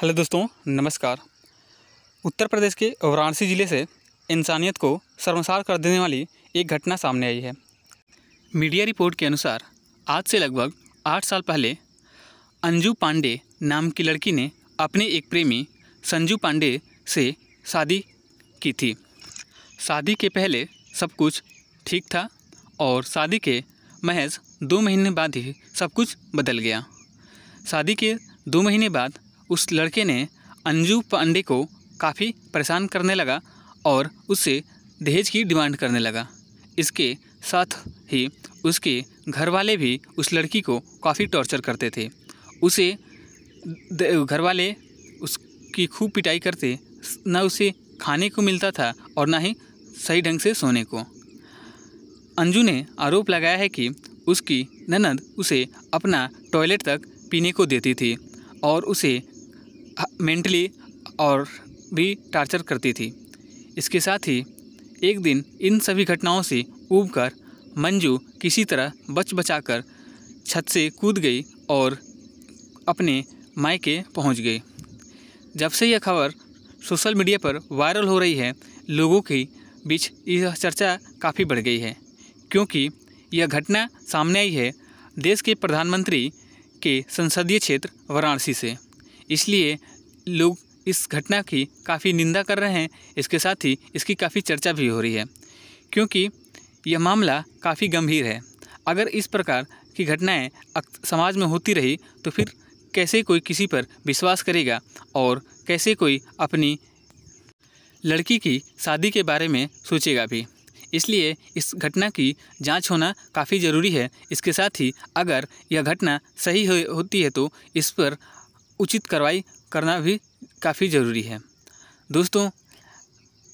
hello दोस्तों नमस्कार उत्तर प्रदेश के वाराणसी ज़िले से इंसानियत को शर्मसार कर देने वाली एक घटना सामने आई है मीडिया रिपोर्ट के अनुसार आज से लगभग आठ साल पहले अंजू पांडे नाम की लड़की ने अपने एक प्रेमी संजू पांडे से शादी की थी शादी के पहले सब कुछ ठीक था और शादी के महज दो महीने बाद ही सब कुछ बदल गया शादी के दो महीने बाद उस लड़के ने अंजू पांडे को काफ़ी परेशान करने लगा और उससे दहेज की डिमांड करने लगा इसके साथ ही उसके घर वाले भी उस लड़की को काफ़ी टॉर्चर करते थे उसे घर वाले उसकी खूब पिटाई करते न उसे खाने को मिलता था और ना ही सही ढंग से सोने को अंजू ने आरोप लगाया है कि उसकी ननद उसे अपना टॉयलेट तक पीने को देती थी और उसे मेंटली हाँ, और भी टार्चर करती थी इसके साथ ही एक दिन इन सभी घटनाओं से ऊब कर मंजू किसी तरह बच बचा कर छत से कूद गई और अपने मायके पहुंच गई जब से यह खबर सोशल मीडिया पर वायरल हो रही है लोगों के बीच यह चर्चा काफ़ी बढ़ गई है क्योंकि यह घटना सामने आई है देश के प्रधानमंत्री के संसदीय क्षेत्र वाराणसी से इसलिए लोग इस घटना की काफ़ी निंदा कर रहे हैं इसके साथ ही इसकी काफ़ी चर्चा भी हो रही है क्योंकि यह मामला काफ़ी गंभीर है अगर इस प्रकार की घटनाएं समाज में होती रही तो फिर कैसे कोई किसी पर विश्वास करेगा और कैसे कोई अपनी लड़की की शादी के बारे में सोचेगा भी इसलिए इस घटना की जांच होना काफ़ी ज़रूरी है इसके साथ ही अगर यह घटना सही हो, होती है तो इस पर उचित कार्रवाई करना भी काफ़ी ज़रूरी है दोस्तों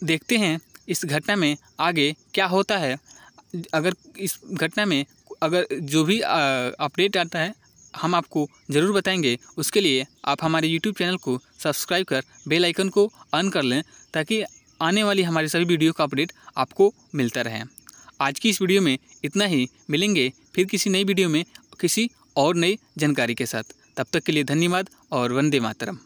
देखते हैं इस घटना में आगे क्या होता है अगर इस घटना में अगर जो भी अपडेट आता है हम आपको ज़रूर बताएंगे उसके लिए आप हमारे यूट्यूब चैनल को सब्सक्राइब कर बेल आइकन को ऑन कर लें ताकि आने वाली हमारी सभी वीडियो का अपडेट आपको मिलता रहे आज की इस वीडियो में इतना ही मिलेंगे फिर किसी नई वीडियो में किसी और नई जानकारी के साथ तब तक के लिए धन्यवाद और वंदे मातरम